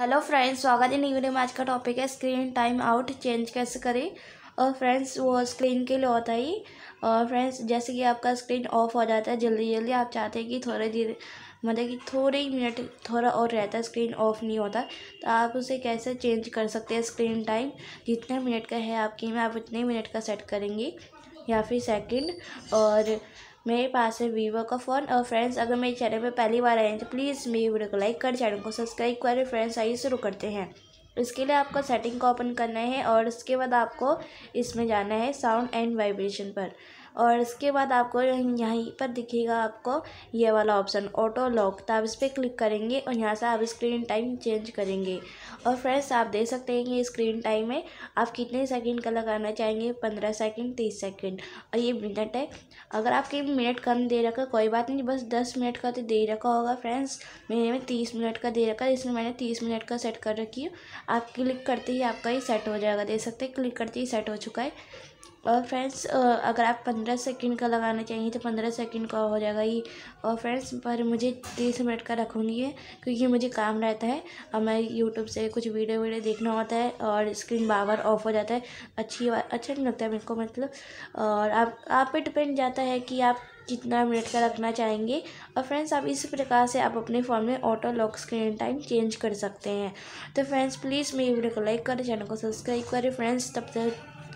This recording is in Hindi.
हेलो फ्रेंड्स स्वागत है न्यू वीडियो में आज का टॉपिक है स्क्रीन टाइम आउट चेंज कैसे करें और फ्रेंड्स वो स्क्रीन के लिए होता ही और फ्रेंड्स जैसे कि आपका स्क्रीन ऑफ हो जाता है जल्दी जल्दी आप चाहते हैं कि थोड़े देर मतलब कि थोड़े ही मिनट थोड़ा और रहता है स्क्रीन ऑफ नहीं होता तो आप उसे कैसे चेंज कर सकते हैं स्क्रीन टाइम जितने मिनट का है आपकी में आप उतने मिनट का सेट करेंगे या फिर सेकेंड और मेरे पास है वीवो का फ़ोन और फ्रेंड्स अगर मेरे चैनल पर पहली बार आए हैं तो प्लीज़ मेरी वीडियो को लाइक कर चैनल को सब्सक्राइब करें फ्रेंड्स आइए शुरू करते हैं इसके लिए आपको सेटिंग को ओपन करना है और उसके बाद आपको इसमें जाना है साउंड एंड वाइब्रेशन पर और इसके बाद आपको यहीं पर दिखेगा आपको ये वाला ऑप्शन ऑटो लॉक तो आप इस पर क्लिक करेंगे और यहाँ से आप स्क्रीन टाइम चेंज करेंगे और फ्रेंड्स आप देख सकते हैं कि स्क्रीन टाइम में आप कितने सेकंड का लगाना चाहेंगे पंद्रह सेकंड तीस सेकंड और ये मिनट है अगर आपके मिनट कम दे रखा कोई बात नहीं बस दस मिनट का तो दे रखा होगा फ्रेंड्स मैंने में तीस मिनट का दे रखा है इसमें मैंने तीस मिनट का सेट कर रखी है आप क्लिक करते ही आपका ये सेट हो जाएगा देख सकते हैं क्लिक करते ही सेट हो चुका है और फ्रेंड्स अगर आप पंद्रह सेकंड का लगाना चाहिए तो पंद्रह सेकंड का हो जाएगा ये और फ्रेंड्स पर मुझे तीस मिनट का रखूँगी क्योंकि मुझे काम रहता है और मैं यूट्यूब से कुछ वीडियो वीडियो देखना होता है और स्क्रीन बार बार ऑफ हो जाता है अच्छी अच्छा नहीं लगता है मेरे को मतलब और आप आप पर डिपेंड जाता है कि आप कितना मिनट का रखना चाहेंगे और फ्रेंड्स आप इसी प्रकार से आप अपने फ़ोन में auto lock screen time change कर सकते हैं तो फ्रेंड्स प्लीज़ मेरी वीडियो को लाइक करें चैनल को सब्सक्राइब करें फ्रेंड्स तब तक